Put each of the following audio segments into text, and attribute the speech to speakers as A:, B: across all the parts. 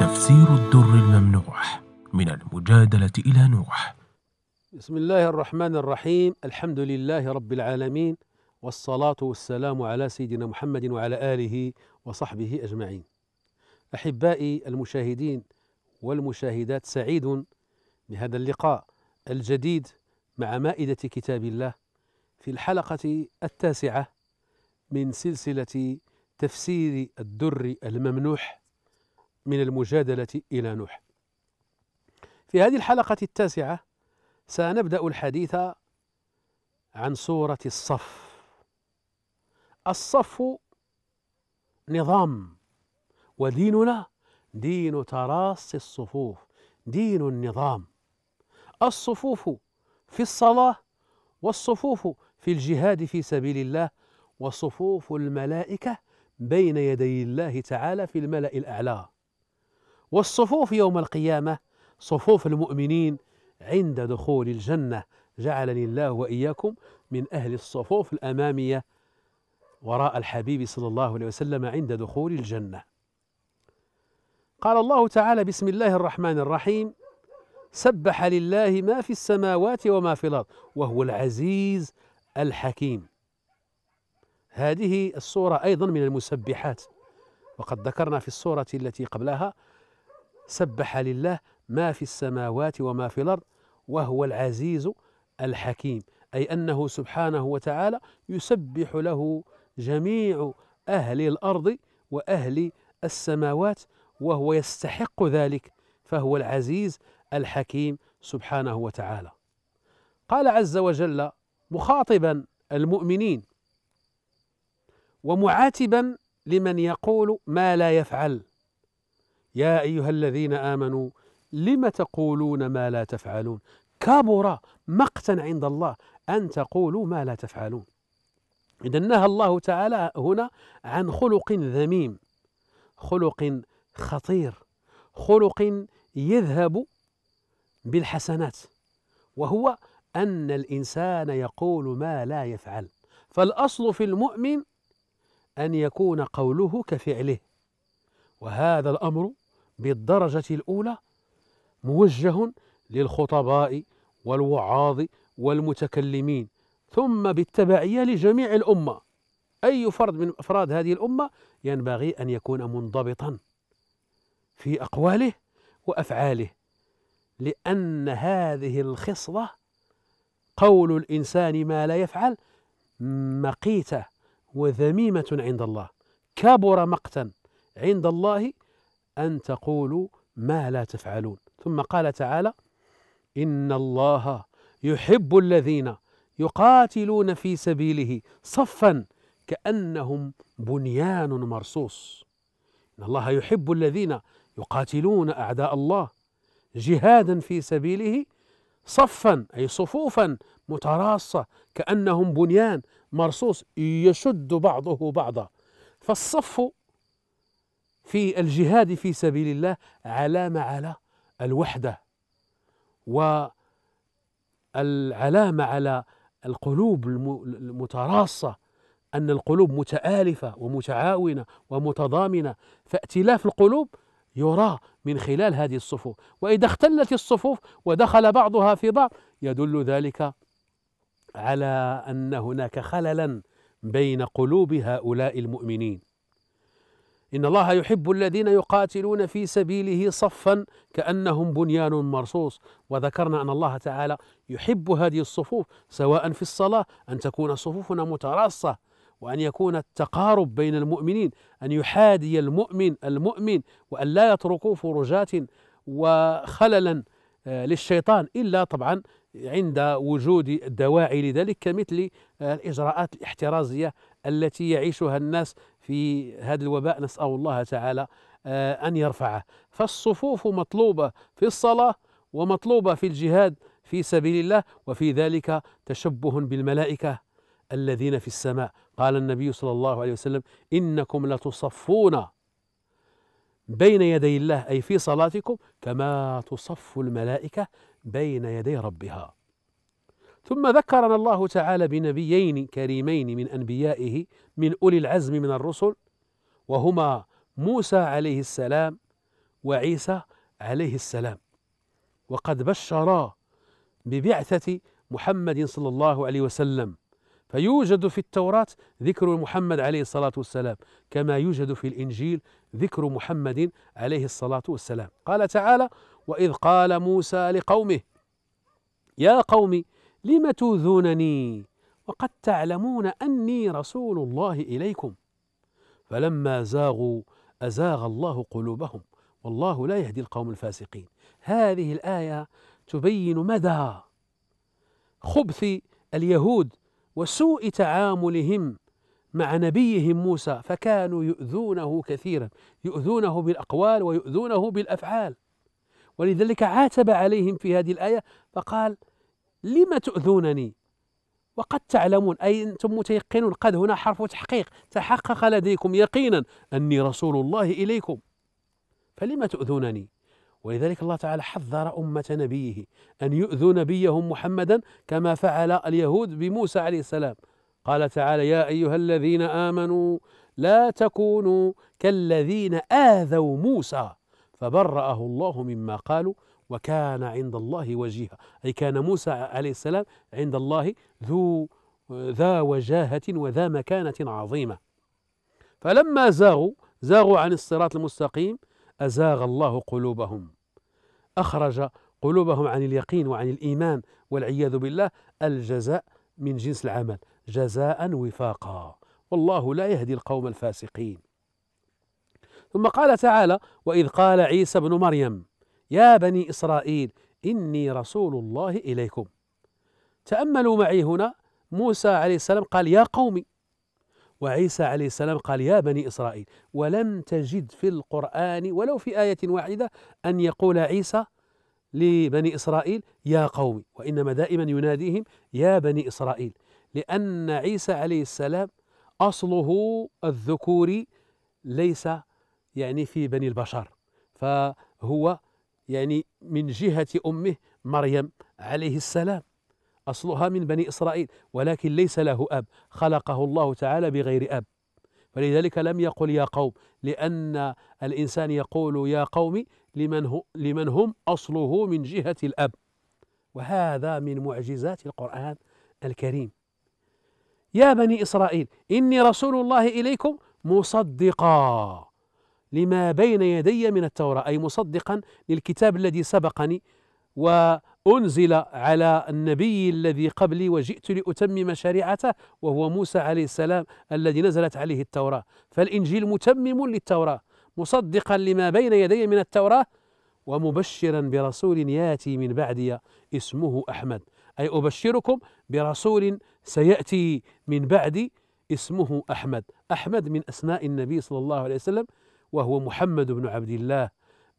A: تفسير الدر الممنوح من المجادلة إلى نوح بسم الله الرحمن الرحيم الحمد لله رب العالمين والصلاة والسلام على سيدنا محمد وعلى آله وصحبه أجمعين أحبائي المشاهدين والمشاهدات سعيد بهذا اللقاء الجديد مع مائدة كتاب الله في الحلقة التاسعة من سلسلة تفسير الدر الممنوح من المجادلة إلى نوح في هذه الحلقة التاسعة سنبدأ الحديث عن سورة الصف الصف نظام وديننا دين تراص الصفوف دين النظام الصفوف في الصلاة والصفوف في الجهاد في سبيل الله وصفوف الملائكة بين يدي الله تعالى في الملأ الأعلى والصفوف يوم القيامة صفوف المؤمنين عند دخول الجنة جعلني الله وإياكم من أهل الصفوف الأمامية وراء الحبيب صلى الله عليه وسلم عند دخول الجنة قال الله تعالى بسم الله الرحمن الرحيم سبح لله ما في السماوات وما في الأرض وهو العزيز الحكيم هذه الصورة أيضا من المسبحات وقد ذكرنا في الصورة التي قبلها سبح لله ما في السماوات وما في الأرض وهو العزيز الحكيم أي أنه سبحانه وتعالى يسبح له جميع أهل الأرض وأهل السماوات وهو يستحق ذلك فهو العزيز الحكيم سبحانه وتعالى قال عز وجل مخاطبا المؤمنين ومعاتبا لمن يقول ما لا يفعل يا أيها الذين آمنوا لم تقولون ما لا تفعلون كبر مقتا عند الله أن تقولوا ما لا تفعلون إذا نهى الله تعالى هنا عن خلق ذميم خلق خطير خلق يذهب بالحسنات وهو أن الإنسان يقول ما لا يفعل فالأصل في المؤمن أن يكون قوله كفعله وهذا الأمر بالدرجة الأولى موجه للخطباء والوعاظ والمتكلمين ثم بالتبعية لجميع الأمة أي فرد من أفراد هذه الأمة ينبغي أن يكون منضبطا في أقواله وأفعاله لأن هذه الخصلة قول الإنسان ما لا يفعل مقيتة وذميمة عند الله كبر مقتا عند الله أن تقولوا ما لا تفعلون ثم قال تعالى إن الله يحب الذين يقاتلون في سبيله صفا كأنهم بنيان مرصوص إن الله يحب الذين يقاتلون أعداء الله جهادا في سبيله صفا أي صفوفا متراصة كأنهم بنيان مرصوص يشد بعضه بعضا فالصف في الجهاد في سبيل الله علامة على الوحدة والعلامة على القلوب المتراصة أن القلوب متآلفة ومتعاونة ومتضامنة فائتلاف القلوب يرى من خلال هذه الصفوف وإذا اختلت الصفوف ودخل بعضها في بعض يدل ذلك على أن هناك خللا بين قلوب هؤلاء المؤمنين إن الله يحب الذين يقاتلون في سبيله صفا كأنهم بنيان مرصوص وذكرنا أن الله تعالى يحب هذه الصفوف سواء في الصلاة أن تكون صفوفنا متراصة وأن يكون التقارب بين المؤمنين أن يحادي المؤمن المؤمن وأن لا يتركوا فرجات وخللا آه، للشيطان إلا طبعا عند وجود الدواعي لذلك كمثل آه، الإجراءات الاحترازية التي يعيشها الناس في هذا الوباء نسأل الله تعالى آه، أن يرفعه فالصفوف مطلوبة في الصلاة ومطلوبة في الجهاد في سبيل الله وفي ذلك تشبه بالملائكة الذين في السماء قال النبي صلى الله عليه وسلم إنكم لتصفون بين يدي الله أي في صلاتكم كما تصف الملائكة بين يدي ربها ثم ذكرنا الله تعالى بنبيين كريمين من انبيائه من اولي العزم من الرسل وهما موسى عليه السلام وعيسى عليه السلام وقد بشرا ببعثه محمد صلى الله عليه وسلم فيوجد في التوراة ذكر محمد عليه الصلاة والسلام كما يوجد في الإنجيل ذكر محمد عليه الصلاة والسلام قال تعالى وإذ قال موسى لقومه يا قومي لم توذونني وقد تعلمون أني رسول الله إليكم فلما زاغوا أزاغ الله قلوبهم والله لا يهدي القوم الفاسقين هذه الآية تبين مدى خبث اليهود وسوء تعاملهم مع نبيهم موسى فكانوا يؤذونه كثيرا يؤذونه بالأقوال ويؤذونه بالأفعال ولذلك عاتب عليهم في هذه الآية فقال لم تؤذونني وقد تعلمون أي أنتم متيقنون قد هنا حرف تحقيق تحقق لديكم يقينا أني رسول الله إليكم فلم تؤذونني ولذلك الله تعالى حذر أمة نبيه أن يؤذوا نبيهم محمدا كما فعل اليهود بموسى عليه السلام قال تعالى يا أيها الذين آمنوا لا تكونوا كالذين آذوا موسى فبرأه الله مما قالوا وكان عند الله وجيها أي كان موسى عليه السلام عند الله ذو ذا وجاهة وذا مكانة عظيمة فلما زاغوا زاغوا عن الصراط المستقيم أزاغ الله قلوبهم أخرج قلوبهم عن اليقين وعن الإيمان والعياذ بالله الجزاء من جنس العمل جزاء وفاقا والله لا يهدي القوم الفاسقين ثم قال تعالى وإذ قال عيسى ابن مريم يا بني إسرائيل إني رسول الله إليكم تأملوا معي هنا موسى عليه السلام قال يا قومي وعيسى عليه السلام قال يا بني إسرائيل ولم تجد في القرآن ولو في آية واحدة أن يقول عيسى لبني إسرائيل يا قومي وإنما دائما يناديهم يا بني إسرائيل لأن عيسى عليه السلام أصله الذكوري ليس يعني في بني البشر فهو يعني من جهة أمه مريم عليه السلام أصلها من بني إسرائيل ولكن ليس له أب خلقه الله تعالى بغير أب فلذلك لم يقل يا قوم لأن الإنسان يقول يا قوم لمن, هو لمن هم أصله من جهة الأب وهذا من معجزات القرآن الكريم يا بني إسرائيل إني رسول الله إليكم مصدقاً لما بين يدي من التوراة أي مصدقا للكتاب الذي سبقني وأنزل على النبي الذي قبلي وجئت لأتمم شريعته وهو موسى عليه السلام الذي نزلت عليه التوراة فالإنجيل متمم للتوراة مصدقا لما بين يدي من التوراة ومبشرا برسول ياتي من بعدي اسمه أحمد أي أبشركم برسول سيأتي من بعدي اسمه أحمد أحمد من أسماء النبي صلى الله عليه وسلم وهو محمد بن عبد الله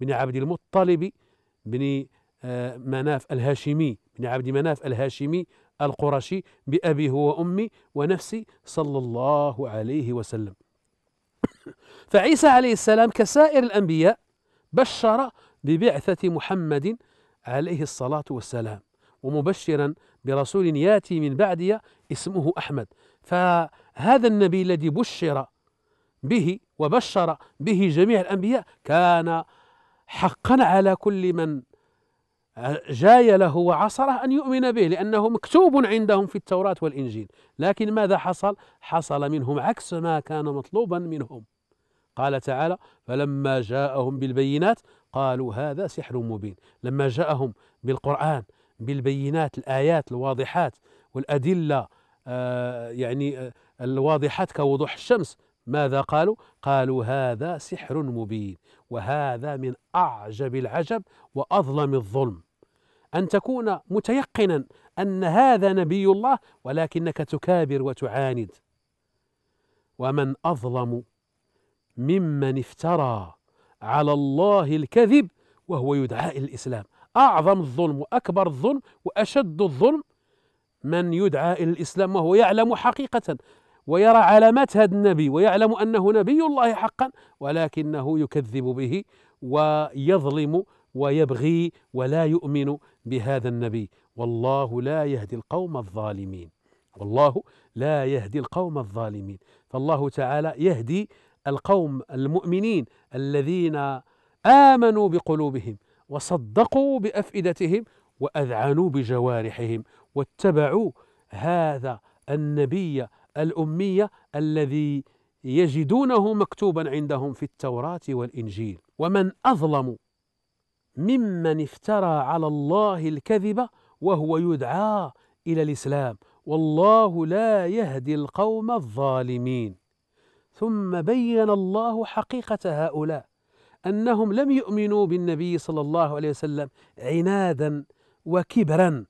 A: بن عبد المطلب بن آه، مناف الهاشمي بن عبد مناف الهاشمي القرشي بأبي هو وأمي ونفسي صلى الله عليه وسلم فعيسى عليه السلام كسائر الأنبياء بشر ببعثة محمد عليه الصلاة والسلام ومبشرا برسول ياتي من بعدي اسمه أحمد فهذا النبي الذي بشر به وبشر به جميع الأنبياء كان حقا على كل من جاي له وعصره أن يؤمن به لأنه مكتوب عندهم في التوراة والإنجيل لكن ماذا حصل؟ حصل منهم عكس ما كان مطلوبا منهم قال تعالى فلما جاءهم بالبينات قالوا هذا سحر مبين لما جاءهم بالقرآن بالبينات الآيات الواضحات والأدلة آه، يعني آه، الواضحات كوضوح الشمس ماذا قالوا؟ قالوا هذا سحر مبين وهذا من أعجب العجب وأظلم الظلم أن تكون متيقنا أن هذا نبي الله ولكنك تكابر وتعاند ومن أظلم ممن افترى على الله الكذب وهو يدعى إلى الإسلام أعظم الظلم وأكبر الظلم وأشد الظلم من يدعى إلى الإسلام وهو يعلم حقيقة ويرى علامات هذا النبي ويعلم انه نبي الله حقا ولكنه يكذب به ويظلم ويبغي ولا يؤمن بهذا النبي والله لا يهدي القوم الظالمين والله لا يهدي القوم الظالمين فالله تعالى يهدي القوم المؤمنين الذين امنوا بقلوبهم وصدقوا بافئدتهم واذعنوا بجوارحهم واتبعوا هذا النبي الأمية الذي يجدونه مكتوبا عندهم في التوراة والإنجيل ومن أظلم ممن افترى على الله الكذب وهو يدعى إلى الإسلام والله لا يهدي القوم الظالمين ثم بين الله حقيقة هؤلاء أنهم لم يؤمنوا بالنبي صلى الله عليه وسلم عنادا وكبرا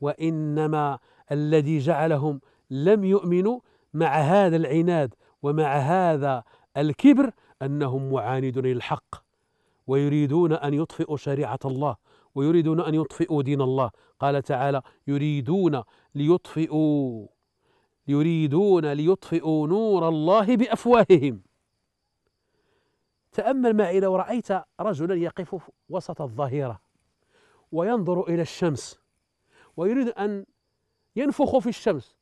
A: وإنما الذي جعلهم لم يؤمنوا مع هذا العناد ومع هذا الكبر انهم معاندون للحق ويريدون ان يطفئوا شريعه الله ويريدون ان يطفئوا دين الله قال تعالى يريدون ليطفئوا يريدون ليطفئوا نور الله بافواههم تامل معي لو رايت رجلا يقف وسط الظهيره وينظر الى الشمس ويريد ان ينفخ في الشمس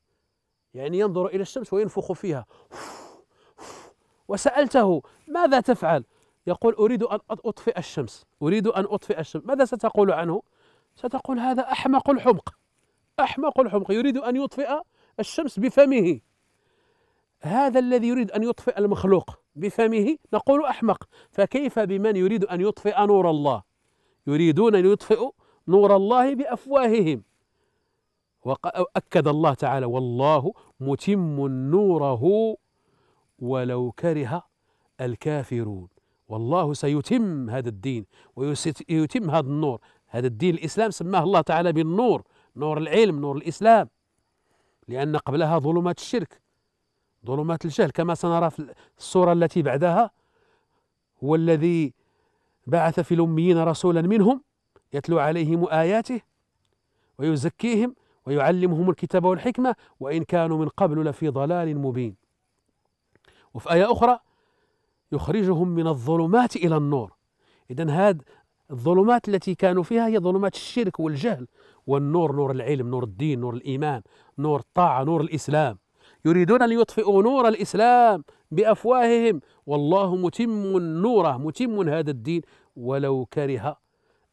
A: يعني ينظر إلى الشمس وينفخ فيها وسألته ماذا تفعل يقول أريد أن أطفئ الشمس أريد أن أطفئ الشمس ماذا ستقول عنه ستقول هذا أحمق الحمق أحمق الحمق يريد أن يطفئ الشمس بفمه هذا الذي يريد أن يطفئ المخلوق بفمه نقول أحمق فكيف بمن يريد أن يطفئ نور الله يريدون أن يطفئوا نور الله بأفواههم وأكد الله تعالى والله متم نوره ولو كره الكافرون والله سيتم هذا الدين ويتم هذا النور هذا الدين الإسلام سماه الله تعالى بالنور نور العلم نور الإسلام لأن قبلها ظلمات الشرك ظلمات الجهل كما سنرى في الصورة التي بعدها هو الذي بعث في الأميين رسولا منهم يتلو عليهم آياته ويزكيهم ويعلمهم الكتاب والحكمة وإن كانوا من قبل لفي ضلال مبين وفي آية أخرى يخرجهم من الظلمات إلى النور إذا هاد الظلمات التي كانوا فيها هي ظلمات الشرك والجهل والنور نور العلم نور الدين نور الإيمان نور الطاعة نور الإسلام يريدون أن يطفئوا نور الإسلام بأفواههم والله متم نوره متم هذا الدين ولو كره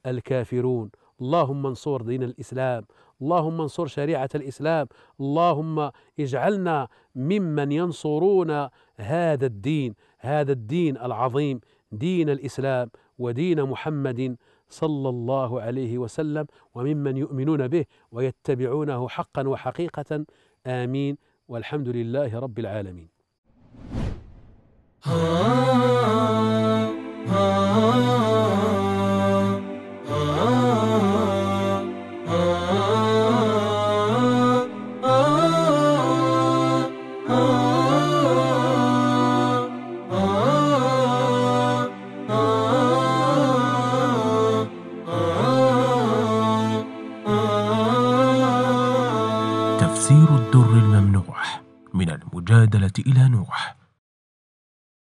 A: الكافرون اللهم انصر دين الإسلام اللهم انصر شريعه الاسلام اللهم اجعلنا ممن ينصرون هذا الدين هذا الدين العظيم دين الاسلام ودين محمد صلى الله عليه وسلم وممن يؤمنون به ويتبعونه حقا وحقيقه امين والحمد لله رب العالمين. آه، آه، آه.